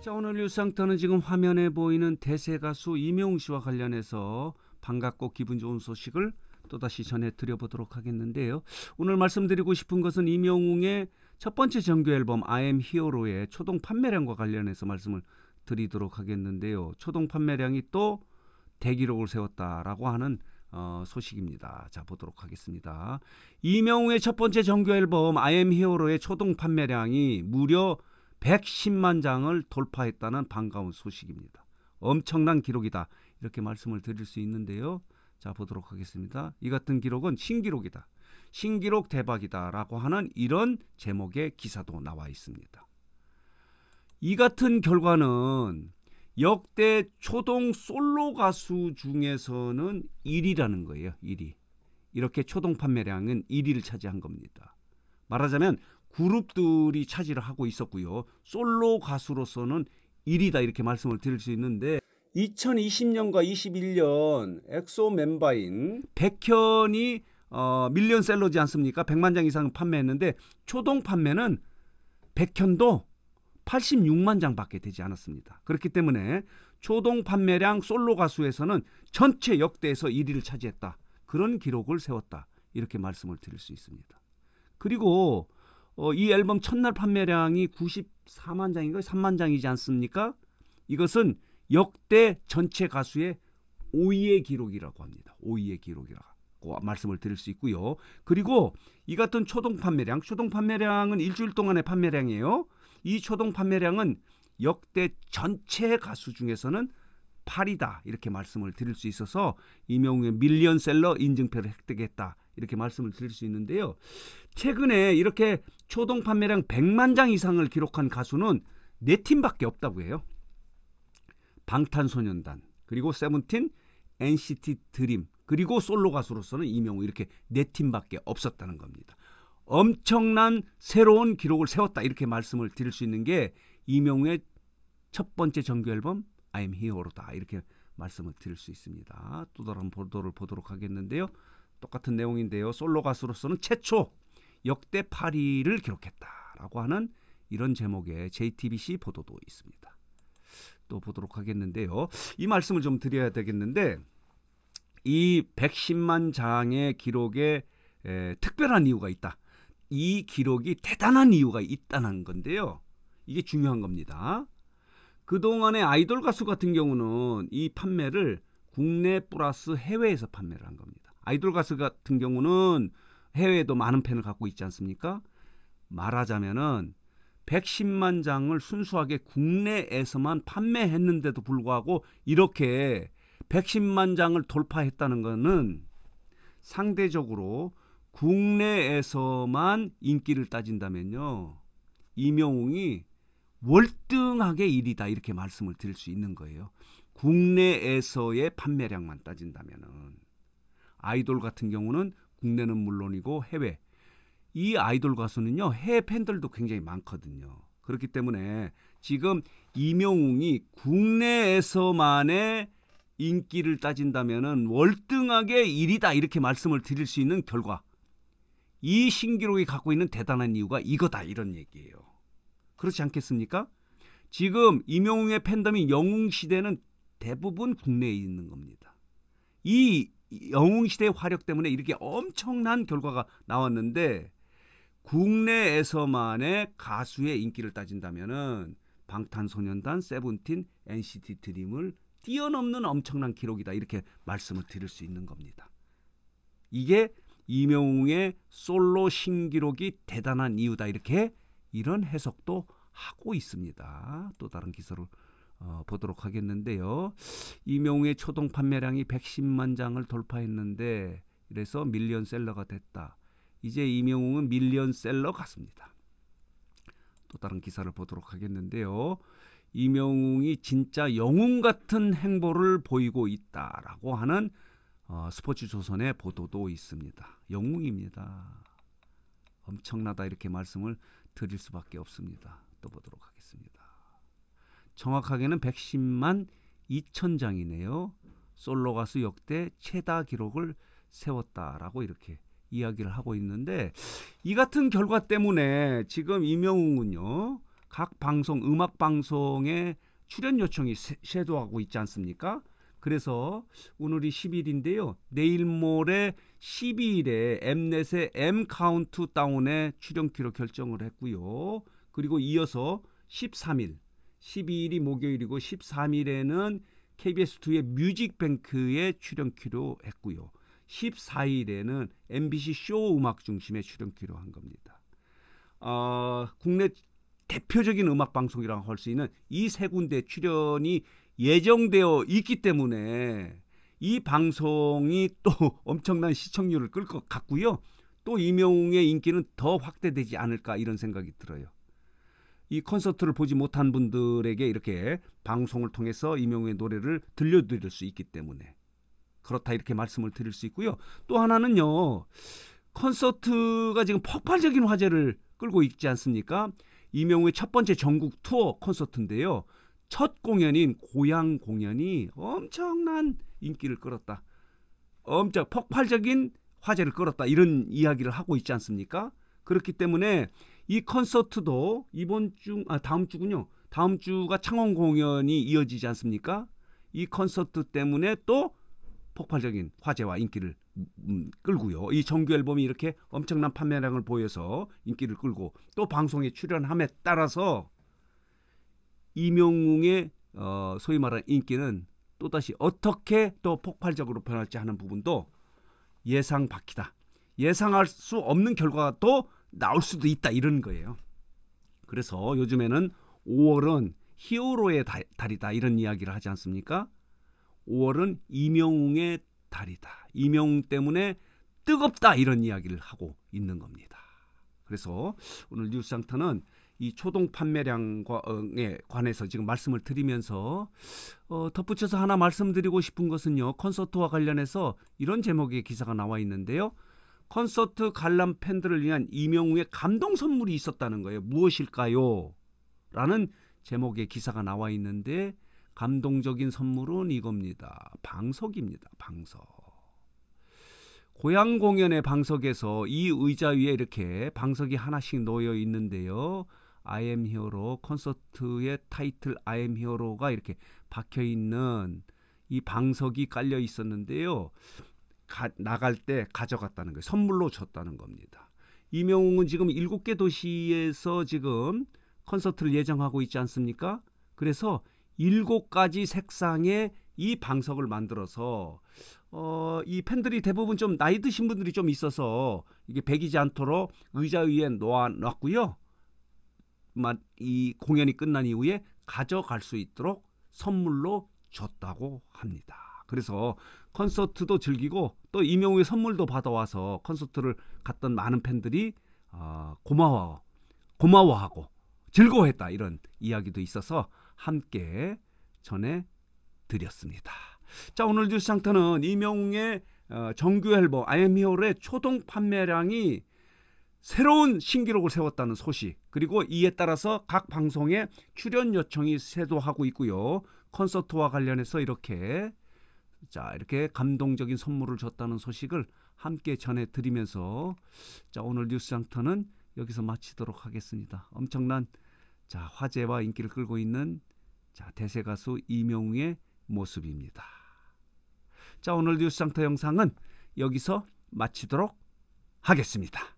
자 오늘 뉴스상터는 지금 화면에 보이는 대세 가수 이명웅 씨와 관련해서 반갑고 기분 좋은 소식을 또다시 전해드려보도록 하겠는데요. 오늘 말씀드리고 싶은 것은 이명웅의 첫 번째 정규 앨범 I am 히어로의 초동 판매량과 관련해서 말씀을 드리도록 하겠는데요. 초동 판매량이 또 대기록을 세웠다라고 하는 어, 소식입니다. 자 보도록 하겠습니다. 이명웅의 첫 번째 정규 앨범 I am 히어로의 초동 판매량이 무려 110만 장을 돌파했다는 반가운 소식입니다. 엄청난 기록이다. 이렇게 말씀을 드릴 수 있는데요. 자, 보도록 하겠습니다. 이 같은 기록은 신기록이다. 신기록 대박이다라고 하는 이런 제목의 기사도 나와 있습니다. 이 같은 결과는 역대 초동 솔로 가수 중에서는 1위라는 거예요. 1위. 이렇게 초동 판매량은 1위를 차지한 겁니다. 말하자면 그룹들이 차지를 하고 있었고요. 솔로 가수로서는 1위다 이렇게 말씀을 드릴 수 있는데 2020년과 21년 엑소 멤버인 백현이 어, 밀리언 셀러지 않습니까? 100만 장 이상 판매했는데 초동 판매는 백현도 86만 장밖에 되지 않았습니다. 그렇기 때문에 초동 판매량 솔로 가수에서는 전체 역대에서 1위를 차지했다. 그런 기록을 세웠다. 이렇게 말씀을 드릴 수 있습니다. 그리고 어, 이 앨범 첫날 판매량이 94만 장인가 3만 장이지 않습니까? 이것은 역대 전체 가수의 5위의 기록이라고 합니다. 5위의 기록이라고 말씀을 드릴 수 있고요. 그리고 이 같은 초동 판매량, 초동 판매량은 일주일 동안의 판매량이에요. 이 초동 판매량은 역대 전체 가수 중에서는 8이다 이렇게 말씀을 드릴 수 있어서 이명우의 밀리언셀러 인증표를 획득했다 이렇게 말씀을 드릴 수 있는데요. 최근에 이렇게 초동 판매량 100만 장 이상을 기록한 가수는 네 팀밖에 없다고 해요. 방탄소년단, 그리고 세븐틴, NCT 드림, 그리고 솔로 가수로서는 이명우 이렇게 네 팀밖에 없었다는 겁니다. 엄청난 새로운 기록을 세웠다 이렇게 말씀을 드릴 수 있는 게 이명우의 첫 번째 정규 앨범 I'm h e r 로다 이렇게 말씀을 드릴 수 있습니다. 또 다른 보도를 보도록 하겠는데요. 똑같은 내용인데요. 솔로 가수로서는 최초 역대 8위를 기록했다라고 하는 이런 제목의 JTBC 보도도 있습니다. 또 보도록 하겠는데요. 이 말씀을 좀 드려야 되겠는데 이 110만 장의 기록에 에, 특별한 이유가 있다. 이 기록이 대단한 이유가 있다는 건데요. 이게 중요한 겁니다. 그동안의 아이돌 가수 같은 경우는 이 판매를 국내 플러스 해외에서 판매를 한 겁니다. 아이돌 가수 같은 경우는 해외에도 많은 팬을 갖고 있지 않습니까? 말하자면은 110만 장을 순수하게 국내에서만 판매했는데도 불구하고 이렇게 110만 장을 돌파했다는 것은 상대적으로 국내에서만 인기를 따진다면요. 이명웅이 월등하게 1위다 이렇게 말씀을 드릴 수 있는 거예요. 국내에서의 판매량만 따진다면은 아이돌 같은 경우는 국내는 물론이고 해외 이 아이돌 가수는요 해외 팬들도 굉장히 많거든요. 그렇기 때문에 지금 이명웅이 국내에서만의 인기를 따진다면은 월등하게 1위다 이렇게 말씀을 드릴 수 있는 결과 이 신기록이 갖고 있는 대단한 이유가 이거다 이런 얘기예요. 그렇지 않겠습니까? 지금 이명웅의 팬덤인 영웅 시대는 대부분 국내에 있는 겁니다. 이 영웅시대의 화력 때문에 이렇게 엄청난 결과가 나왔는데 국내에서만의 가수의 인기를 따진다면은 방탄소년단, 세븐틴, NCT 드림을 뛰어넘는 엄청난 기록이다 이렇게 말씀을 드릴 수 있는 겁니다. 이게 이명웅의 솔로 신기록이 대단한 이유다 이렇게 이런 해석도 하고 있습니다. 또 다른 기사를 어, 보도록 하겠는데요. 이명우의 초동 판매량이 110만 장을 돌파했는데 이래서 밀리언셀러가 됐다. 이제 이명웅은 밀리언셀러 같습니다. 또 다른 기사를 보도록 하겠는데요. 이명웅이 진짜 영웅 같은 행보를 보이고 있다라고 하는 어, 스포츠 조선의 보도도 있습니다. 영웅입니다. 엄청나다 이렇게 말씀을 드릴 수밖에 없습니다. 또 보도록 하겠습니다. 정확하게는 110만 2천 장이네요. 솔로 가수 역대 최다 기록을 세웠다라고 이렇게 이야기를 하고 있는데 이 같은 결과 때문에 지금 이명웅은요 각 방송 음악 방송에 출연 요청이 쇄도하고 있지 않습니까? 그래서 오늘이 10일인데요. 내일 모레 12일에 엠넷의 M 카운트다운에 출연 기록 결정을 했고요. 그리고 이어서 13일 12일이 목요일이고 13일에는 KBS2의 뮤직뱅크에 출연키로 했고요. 14일에는 MBC 쇼 음악 중심에 출연키로 한 겁니다. 어, 국내 대표적인 음악 방송이라고 할 수 있는 이 세 군데 출연이 예정되어 있기 때문에 이 방송이 또 엄청난 시청률을 끌 것 같고요. 또 이명웅의 인기는 더 확대되지 않을까 이런 생각이 들어요. 이 콘서트를 보지 못한 분들에게 이렇게 방송을 통해서 이명우의 노래를 들려드릴 수 있기 때문에 그렇다 이렇게 말씀을 드릴 수 있고요. 또 하나는요. 콘서트가 지금 폭발적인 화제를 끌고 있지 않습니까? 이명우의 첫 번째 전국 투어 콘서트인데요. 첫 공연인 고향 공연이 엄청난 인기를 끌었다. 엄청 폭발적인 화제를 끌었다. 이런 이야기를 하고 있지 않습니까? 그렇기 때문에 이 콘서트도 이번 주, 아, 다음 주군요. 다음 주가 창원 공연이 이어지지 않습니까? 이 콘서트 때문에 또 폭발적인 화제와 인기를 음, 끌고요. 이 정규 앨범이 이렇게 엄청난 판매량을 보여서 인기를 끌고 또 방송에 출연함에 따라서 이명웅의 어, 소위 말하는 인기는 또다시 어떻게 또 폭발적으로 변할지 하는 부분도 예상 밖이다. 예상할 수 없는 결과도 나올 수도 있다 이런 거예요. 그래서 요즘에는 5월은 히어로의 달이다 이런 이야기를 하지 않습니까? 5월은 이명웅의 달이다. 이명웅 때문에 뜨겁다 이런 이야기를 하고 있는 겁니다. 그래서 오늘 뉴스 장터는 이 초동 판매량에 관해서 지금 말씀을 드리면서 어, 덧붙여서 하나 말씀드리고 싶은 것은요 콘서트와 관련해서 이런 제목의 기사가 나와 있는데요 콘서트 관람 팬들을 위한 이명웅의 감동 선물이 있었다는 거예요. 무엇일까요? 라는 제목의 기사가 나와 있는데 감동적인 선물은 이겁니다. 방석입니다. 방석. 고향 공연의 방석에서 이 의자 위에 이렇게 방석이 하나씩 놓여 있는데요. I am 히어로 콘서트의 타이틀 I am 히어로가 이렇게 박혀 있는 이 방석이 깔려 있었는데요. 가, 나갈 때 가져갔다는 거예요. 선물로 줬다는 겁니다. 이명웅은 지금 일곱 개 도시에서 지금 콘서트를 예정하고 있지 않습니까? 그래서 일곱 가지 색상의 이 방석을 만들어서 어, 이 팬들이 대부분 좀 나이 드신 분들이 좀 있어서 이게 베기지 않도록 의자 위에 놓아놨고요. 이 공연이 끝난 이후에 가져갈 수 있도록 선물로 줬다고 합니다. 그래서 콘서트도 즐기고 또 임영웅의 선물도 받아와서 콘서트를 갔던 많은 팬들이 어, 고마워 고마워하고 즐거워했다 이런 이야기도 있어서 함께 전해 드렸습니다. 자 오늘 뉴스 장터는 임영웅의 어, 정규 앨범 아이엠히어의 초동 판매량이 새로운 신기록을 세웠다는 소식 그리고 이에 따라서 각 방송에 출연 요청이 쇄도하고 있고요 콘서트와 관련해서 이렇게 자, 이렇게 감동적인 선물을 줬다는 소식을 함께 전해드리면서 자, 오늘 뉴스 장터는 여기서 마치도록 하겠습니다. 엄청난 자, 화제와 인기를 끌고 있는 자, 대세 가수 이명웅의 모습입니다. 자, 오늘 뉴스 장터 영상은 여기서 마치도록 하겠습니다.